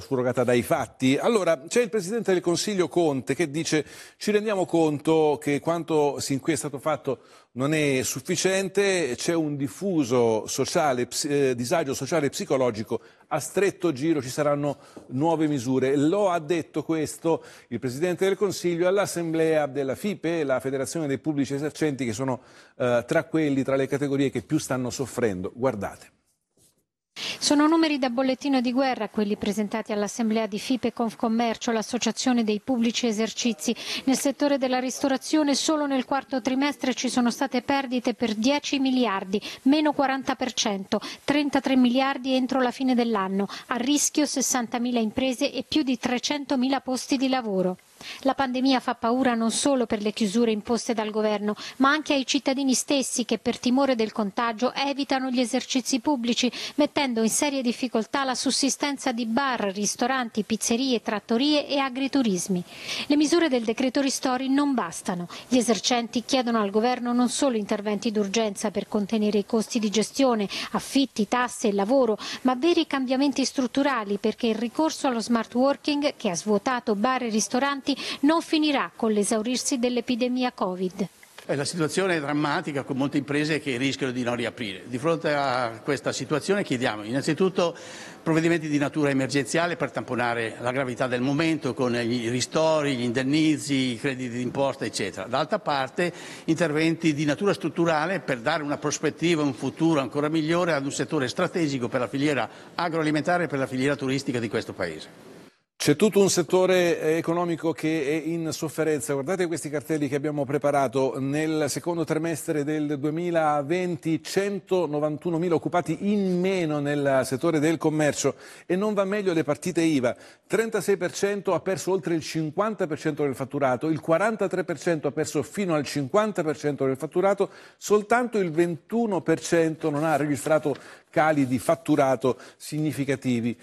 surrogata dai fatti. Allora, c'è il Presidente del Consiglio Conte che dice ci rendiamo conto che quanto sin qui è stato fatto non è sufficiente, c'è un diffuso sociale, eh, disagio sociale e psicologico a stretto giro, ci saranno nuove misure. Lo ha detto questo il Presidente del Consiglio all'Assemblea della FIPE, la Federazione dei Pubblici Esercenti, che sono eh, tra quelli, tra le categorie che più stanno soffrendo. Guardate. Sono numeri da bollettino di guerra quelli presentati all'Assemblea di FIPE Confcommercio, l'associazione dei pubblici esercizi. Nel settore della ristorazione solo nel quarto trimestre ci sono state perdite per 10 miliardi, meno 40%, 33 miliardi entro la fine dell'anno, a rischio 60.000 imprese e più di 300.000 posti di lavoro. La pandemia fa paura non solo per le chiusure imposte dal governo, ma anche ai cittadini stessi che per timore del contagio evitano gli esercizi pubblici, mettendo in serie difficoltà la sussistenza di bar, ristoranti, pizzerie, trattorie e agriturismi. Le misure del decreto ristori non bastano. Gli esercenti chiedono al governo non solo interventi d'urgenza per contenere i costi di gestione, affitti, tasse e lavoro, ma veri cambiamenti strutturali perché il ricorso allo smart working, che ha svuotato bar e ristoranti, non finirà con l'esaurirsi dell'epidemia Covid. Eh, la situazione è drammatica con molte imprese che rischiano di non riaprire. Di fronte a questa situazione chiediamo innanzitutto provvedimenti di natura emergenziale per tamponare la gravità del momento con i ristori, gli indennizi, i crediti d'imposta eccetera. D'altra parte interventi di natura strutturale per dare una prospettiva, un futuro ancora migliore ad un settore strategico per la filiera agroalimentare e per la filiera turistica di questo Paese. C'è tutto un settore eh, economico che è in sofferenza. Guardate questi cartelli che abbiamo preparato. Nel secondo trimestre del 2020 191.000 occupati in meno nel settore del commercio e non va meglio le partite IVA. 36% ha perso oltre il 50% del fatturato, il 43% ha perso fino al 50% del fatturato, soltanto il 21% non ha registrato cali di fatturato significativi